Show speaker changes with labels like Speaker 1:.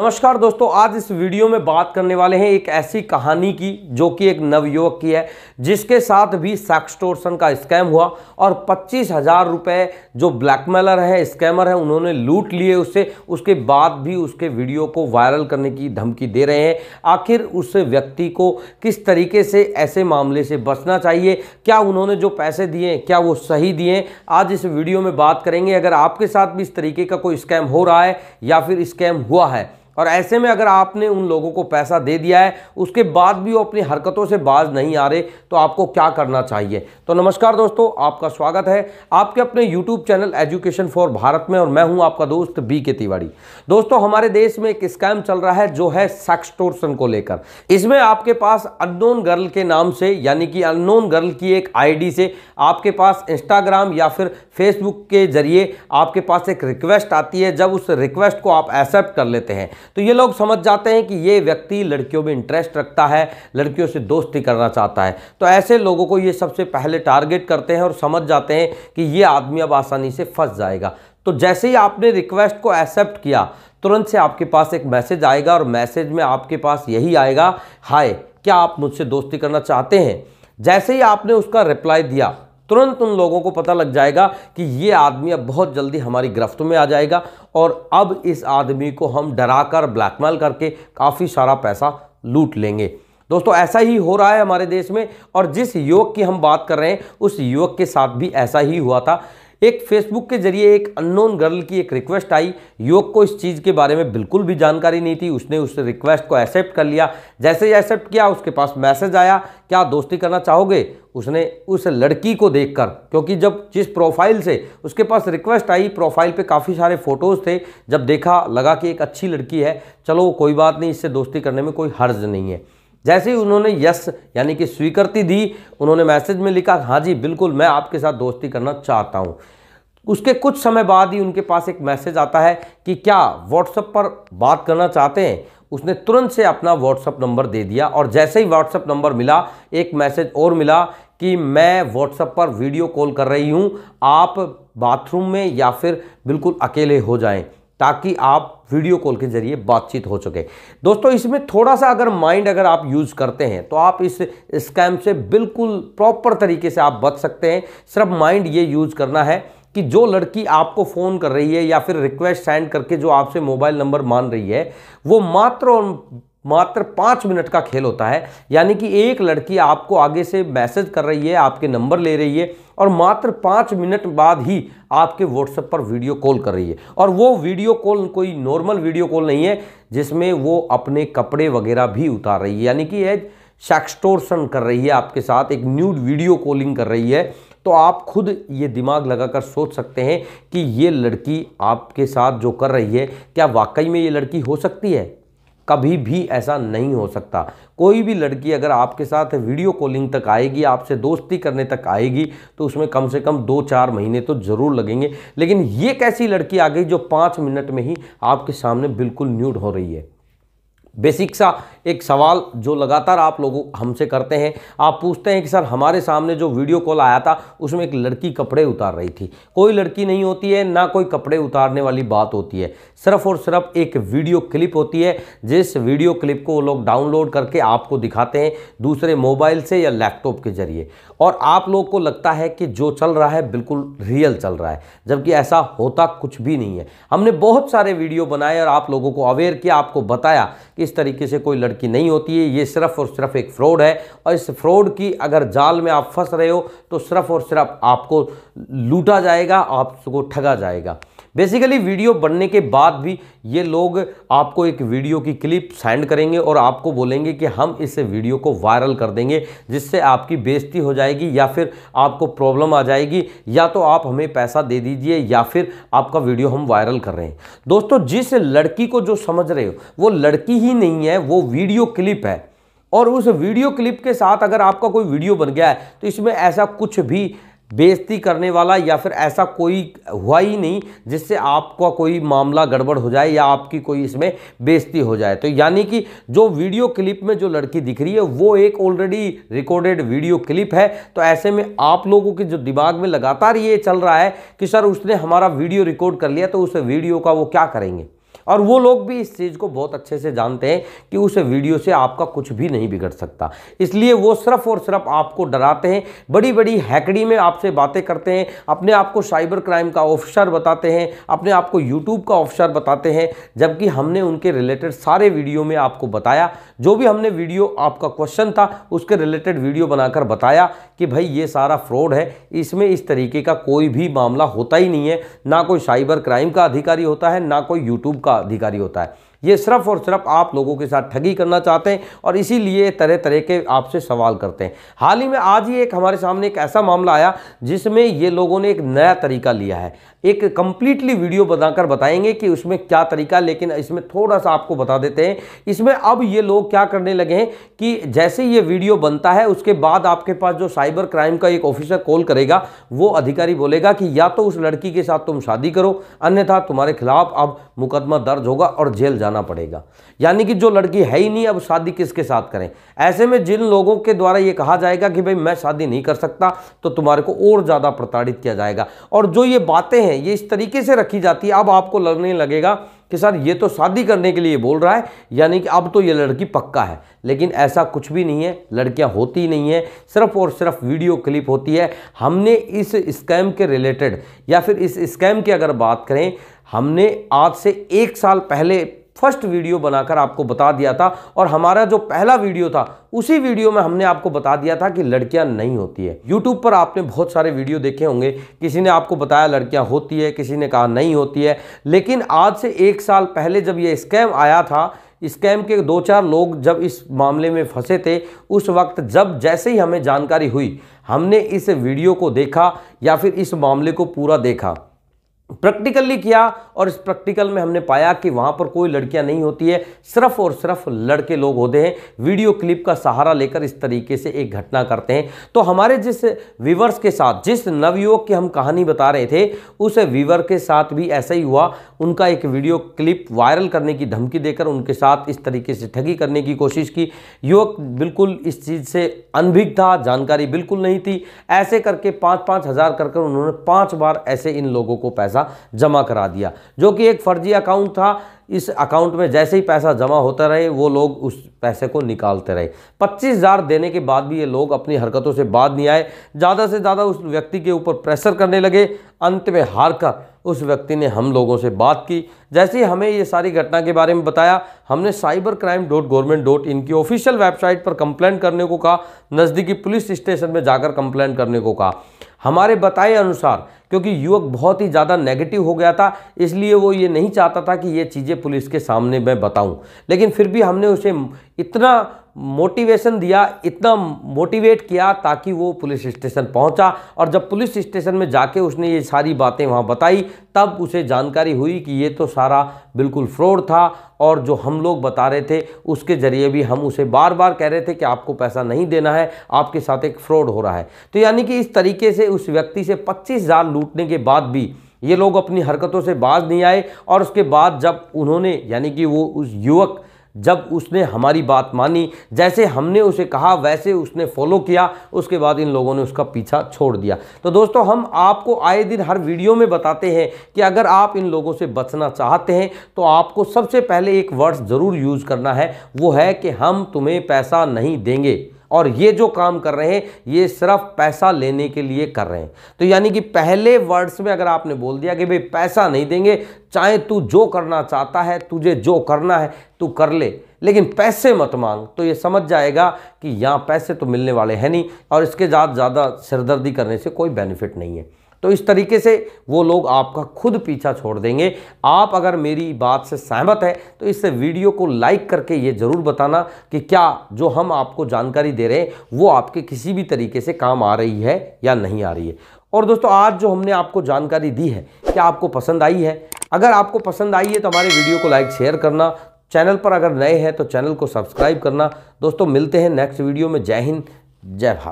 Speaker 1: नमस्कार दोस्तों आज इस वीडियो में बात करने वाले हैं एक ऐसी कहानी की जो कि एक नवयुवक की है जिसके साथ भी सेक्सटोर्सन का स्कैम हुआ और पच्चीस हजार रुपये जो ब्लैकमेलर हैं स्कैमर हैं उन्होंने लूट लिए उससे उसके बाद भी उसके वीडियो को वायरल करने की धमकी दे रहे हैं आखिर उस व्यक्ति को किस तरीके से ऐसे मामले से बचना चाहिए क्या उन्होंने जो पैसे दिए क्या वो सही दिए आज इस वीडियो में बात करेंगे अगर आपके साथ भी इस तरीके का कोई स्कैम हो रहा है या फिर स्कैम हुआ है और ऐसे में अगर आपने उन लोगों को पैसा दे दिया है उसके बाद भी वो अपनी हरकतों से बाज नहीं आ रहे तो आपको क्या करना चाहिए तो नमस्कार दोस्तों आपका स्वागत है आपके अपने YouTube channel education for Bharat में और मैं हूं आपका दोस्त बी के तिवाड़ी दोस्तों हमारे देश में एक स्कैम चल रहा है जो है सेक्सटोर्सन को लेकर इसमें आपके पास अननोन गर्ल के नाम से यानी कि अननोन गर्ल की एक आई से आपके पास इंस्टाग्राम या फिर फेसबुक के जरिए आपके पास एक रिक्वेस्ट आती है जब उस रिक्वेस्ट को आप एक्सेप्ट कर लेते हैं तो ये लोग समझ जाते हैं कि ये व्यक्ति लड़कियों में इंटरेस्ट रखता है लड़कियों से दोस्ती करना चाहता है तो ऐसे लोगों को ये सबसे पहले टारगेट करते हैं और समझ जाते हैं कि ये आदमी अब आसानी से फंस जाएगा तो जैसे ही आपने रिक्वेस्ट को एक्सेप्ट किया तुरंत से आपके पास एक मैसेज आएगा और मैसेज में आपके पास यही आएगा हाय क्या आप मुझसे दोस्ती करना चाहते हैं जैसे ही आपने उसका रिप्लाई दिया तुरंत उन लोगों को पता लग जाएगा कि ये आदमी अब बहुत जल्दी हमारी गिरफ्त में आ जाएगा और अब इस आदमी को हम डरा कर ब्लैकमेल करके काफ़ी सारा पैसा लूट लेंगे दोस्तों ऐसा ही हो रहा है हमारे देश में और जिस युवक की हम बात कर रहे हैं उस युवक के साथ भी ऐसा ही हुआ था एक फेसबुक के जरिए एक अननोन गर्ल की एक रिक्वेस्ट आई योग को इस चीज़ के बारे में बिल्कुल भी जानकारी नहीं थी उसने उस रिक्वेस्ट को एक्सेप्ट कर लिया जैसे ही एक्सेप्ट किया उसके पास मैसेज आया क्या दोस्ती करना चाहोगे उसने उस लड़की को देखकर क्योंकि जब जिस प्रोफाइल से उसके पास रिक्वेस्ट आई प्रोफाइल पे काफ़ी सारे फ़ोटोज़ थे जब देखा लगा कि एक अच्छी लड़की है चलो कोई बात नहीं इससे दोस्ती करने में कोई हर्ज नहीं है जैसे ही उन्होंने यस यानी कि स्वीकृति दी उन्होंने मैसेज में लिखा हाँ जी बिल्कुल मैं आपके साथ दोस्ती करना चाहता हूँ उसके कुछ समय बाद ही उनके पास एक मैसेज आता है कि क्या व्हाट्सएप पर बात करना चाहते हैं उसने तुरंत से अपना व्हाट्सएप नंबर दे दिया और जैसे ही व्हाट्सएप नंबर मिला एक मैसेज और मिला कि मैं व्हाट्सएप पर वीडियो कॉल कर रही हूँ आप बाथरूम में या फिर बिल्कुल अकेले हो जाएं ताकि आप वीडियो कॉल के जरिए बातचीत हो सके दोस्तों इसमें थोड़ा सा अगर माइंड अगर आप यूज़ करते हैं तो आप इस स्कैम से बिल्कुल प्रॉपर तरीके से आप बच सकते हैं सिर्फ माइंड ये यूज़ करना है कि जो लड़की आपको फ़ोन कर रही है या फिर रिक्वेस्ट सेंड करके जो आपसे मोबाइल नंबर मान रही है वो मात्र मात्र पाँच मिनट का खेल होता है यानी कि एक लड़की आपको आगे से मैसेज कर रही है आपके नंबर ले रही है और मात्र पाँच मिनट बाद ही आपके व्हाट्सएप पर वीडियो कॉल कर रही है और वो वीडियो कॉल कोई नॉर्मल वीडियो कॉल नहीं है जिसमें वो अपने कपड़े वगैरह भी उतार रही है यानी कि यह शैक्सटोरसन कर रही है आपके साथ एक न्यूड वीडियो कॉलिंग कर रही है तो आप खुद ये दिमाग लगाकर सोच सकते हैं कि ये लड़की आपके साथ जो कर रही है क्या वाकई में ये लड़की हो सकती है कभी भी ऐसा नहीं हो सकता कोई भी लड़की अगर आपके साथ वीडियो कॉलिंग तक आएगी आपसे दोस्ती करने तक आएगी तो उसमें कम से कम दो चार महीने तो ज़रूर लगेंगे लेकिन ये कैसी लड़की आ गई जो पाँच मिनट में ही आपके सामने बिल्कुल न्यूड हो रही है बेसिक सा एक सवाल जो लगातार आप लोग हमसे करते हैं आप पूछते हैं कि सर हमारे सामने जो वीडियो कॉल आया था उसमें एक लड़की कपड़े उतार रही थी कोई लड़की नहीं होती है ना कोई कपड़े उतारने वाली बात होती है सिर्फ और सिर्फ एक वीडियो क्लिप होती है जिस वीडियो क्लिप को वो लोग डाउनलोड करके आपको दिखाते हैं दूसरे मोबाइल से या लैपटॉप के जरिए और आप लोग को लगता है कि जो चल रहा है बिल्कुल रियल चल रहा है जबकि ऐसा होता कुछ भी नहीं है हमने बहुत सारे वीडियो बनाए और आप लोगों को अवेयर किया आपको बताया कि इस तरीके से कोई लड़की नहीं होती है ये सिर्फ और सिर्फ एक फ्रॉड है और इस फ्रॉड की अगर जाल में आप फंस रहे हो तो सिर्फ और सिर्फ आपको लूटा जाएगा आपको ठगा जाएगा बेसिकली वीडियो बनने के बाद भी ये लोग आपको एक वीडियो की क्लिप सेंड करेंगे और आपको बोलेंगे कि हम इस वीडियो को वायरल कर देंगे जिससे आपकी बेइज्जती हो जाएगी या फिर आपको प्रॉब्लम आ जाएगी या तो आप हमें पैसा दे दीजिए या फिर आपका वीडियो हम वायरल कर रहे हैं दोस्तों जिस लड़की को जो समझ रहे हो वो लड़की ही नहीं है वो वीडियो क्लिप है और उस वीडियो क्लिप के साथ अगर आपका कोई वीडियो बन गया है तो इसमें ऐसा कुछ भी बेइज्जती करने वाला या फिर ऐसा कोई हुआ ही नहीं जिससे आपका कोई मामला गड़बड़ हो जाए या आपकी कोई इसमें बेइज्जती हो जाए तो यानी कि जो वीडियो क्लिप में जो लड़की दिख रही है वो एक ऑलरेडी रिकॉर्डेड वीडियो क्लिप है तो ऐसे में आप लोगों के जो दिमाग में लगातार ये चल रहा है कि सर उसने हमारा वीडियो रिकॉर्ड कर लिया तो उस वीडियो का वो क्या करेंगे और वो लोग भी इस चीज़ को बहुत अच्छे से जानते हैं कि उस वीडियो से आपका कुछ भी नहीं बिगड़ सकता इसलिए वो सिर्फ और सिर्फ आपको डराते हैं बड़ी बड़ी हैकड़ी में आपसे बातें करते हैं अपने आप को साइबर क्राइम का ऑफिसर बताते हैं अपने आप को यूट्यूब का ऑफिसर बताते हैं जबकि हमने उनके रिलेटेड सारे वीडियो में आपको बताया जो भी हमने वीडियो आपका क्वेश्चन था उसके रिलेटेड वीडियो बनाकर बताया कि भाई ये सारा फ्रॉड है इसमें इस तरीके का कोई भी मामला होता ही नहीं है ना कोई साइबर क्राइम का अधिकारी होता है ना कोई यूट्यूब का का अधिकारी होता है ये सिर्फ और सिर्फ आप लोगों के साथ ठगी करना चाहते हैं और इसीलिए तरह तरह के आपसे सवाल करते हैं हाल ही में आज ही एक हमारे सामने एक ऐसा मामला आया जिसमें ये लोगों ने एक नया तरीका लिया है एक कंप्लीटली वीडियो बनाकर बताएंगे कि उसमें क्या तरीका लेकिन इसमें थोड़ा सा आपको बता देते हैं इसमें अब ये लोग क्या करने लगे हैं कि जैसे ये वीडियो बनता है उसके बाद आपके पास जो साइबर क्राइम का एक ऑफिसर कॉल करेगा वो अधिकारी बोलेगा कि या तो उस लड़की के साथ तुम शादी करो अन्यथा तुम्हारे खिलाफ अब मुकदमा दर्ज होगा और जेल जाना पड़ेगा यानी कि जो लड़की है ही नहीं अब शादी किसके साथ करें ऐसे में जिन लोगों के द्वारा ये कहा जाएगा कि भाई मैं शादी नहीं कर सकता तो तुम्हारे को और ज़्यादा प्रताड़ित किया जाएगा और जो ये बातें हैं हैं ये इस तरीके से रखी जाती है अब आपको लगने लगेगा कि सर ये तो शादी करने के लिए बोल रहा है यानी कि अब तो ये लड़की पक्का है लेकिन ऐसा कुछ भी नहीं है लड़कियां होती नहीं है सिर्फ और सिर्फ वीडियो क्लिप होती है हमने इस स्कैम के रिलेटेड या फिर इस स्कैम की अगर बात करें हमने आज से एक साल पहले फर्स्ट वीडियो बनाकर आपको बता दिया था और हमारा जो पहला वीडियो था उसी वीडियो में हमने आपको बता दिया था कि लड़कियां नहीं होती है यूट्यूब पर आपने बहुत सारे वीडियो देखे होंगे किसी ने आपको बताया लड़कियां होती है किसी ने कहा नहीं होती है लेकिन आज से एक साल पहले जब ये स्कैम आया था स्कैम के दो चार लोग जब इस मामले में फंसे थे उस वक्त जब जैसे ही हमें जानकारी हुई हमने इस वीडियो को देखा या फिर इस मामले को पूरा देखा प्रैक्टिकली किया और इस प्रैक्टिकल में हमने पाया कि वहां पर कोई लड़कियां नहीं होती है सिर्फ और सिर्फ लड़के लोग होते हैं वीडियो क्लिप का सहारा लेकर इस तरीके से एक घटना करते हैं तो हमारे जिस वीवर्स के साथ जिस नवयुवक की हम कहानी बता रहे थे उस वीवर के साथ भी ऐसा ही हुआ उनका एक वीडियो क्लिप वायरल करने की धमकी देकर उनके साथ इस तरीके से ठगी करने की कोशिश की युवक बिल्कुल इस चीज़ से अनभिग था जानकारी बिल्कुल नहीं थी ऐसे करके पांच पांच हज़ार कर उन्होंने पांच बार ऐसे इन लोगों को पैसा पैसा जमा करा दिया जो कि एक फर्जी अकाउंट था इस अकाउंट में जैसे ही पैसा जमा होता रहे वो लोग उस पैसे को निकालते रहे 25,000 देने के बाद भी ये लोग अपनी हरकतों से बाद नहीं आए ज़्यादा से ज़्यादा उस व्यक्ति के ऊपर प्रेशर करने लगे अंत में हार कर उस व्यक्ति ने हम लोगों से बात की जैसे ही हमें ये सारी घटना के बारे में बताया हमने cyber crime dot government dot in की ऑफिशियल वेबसाइट पर कंप्लेंट करने को कहा नज़दीकी पुलिस स्टेशन में जाकर कंप्लेंट करने को कहा हमारे बताए अनुसार क्योंकि युवक बहुत ही ज़्यादा नेगेटिव हो गया था इसलिए वो ये नहीं चाहता था कि ये चीज़ें पुलिस के सामने मैं बताऊं लेकिन फिर भी हमने उसे इतना मोटिवेशन दिया इतना मोटिवेट किया ताकि वो पुलिस स्टेशन पहुंचा और जब पुलिस स्टेशन में जाके उसने ये सारी बातें वहाँ बताई तब उसे जानकारी हुई कि ये तो सारा बिल्कुल फ्रॉड था और जो हम लोग बता रहे थे उसके ज़रिए भी हम उसे बार बार कह रहे थे कि आपको पैसा नहीं देना है आपके साथ एक फ्रॉड हो रहा है तो यानी कि इस तरीके से उस व्यक्ति से पच्चीस हज़ार लूटने के बाद भी ये लोग अपनी हरकतों से बाज नहीं आए और उसके बाद जब उन्होंने यानी कि वो उस युवक जब उसने हमारी बात मानी जैसे हमने उसे कहा वैसे उसने फॉलो किया उसके बाद इन लोगों ने उसका पीछा छोड़ दिया तो दोस्तों हम आपको आए दिन हर वीडियो में बताते हैं कि अगर आप इन लोगों से बचना चाहते हैं तो आपको सबसे पहले एक वर्ड ज़रूर यूज़ करना है वो है कि हम तुम्हें पैसा नहीं देंगे और ये जो काम कर रहे हैं ये सिर्फ पैसा लेने के लिए कर रहे हैं तो यानी कि पहले वर्ड्स में अगर आपने बोल दिया कि भाई पैसा नहीं देंगे चाहे तू जो करना चाहता है तुझे जो करना है तू कर ले लेकिन पैसे मत मांग तो ये समझ जाएगा कि यहाँ पैसे तो मिलने वाले हैं नहीं और इसके ज़्यादा ज़्यादा सिरदर्दी करने से कोई बेनिफिट नहीं है तो इस तरीके से वो लोग आपका खुद पीछा छोड़ देंगे आप अगर मेरी बात से सहमत है तो इस वीडियो को लाइक करके ये ज़रूर बताना कि क्या जो हम आपको जानकारी दे रहे हैं वो आपके किसी भी तरीके से काम आ रही है या नहीं आ रही है और दोस्तों आज जो हमने आपको जानकारी दी है क्या आपको पसंद आई है अगर आपको पसंद आई है तो हमारे वीडियो को लाइक शेयर करना चैनल पर अगर नए हैं तो चैनल को सब्सक्राइब करना दोस्तों मिलते हैं नेक्स्ट वीडियो में जय हिंद जय भारत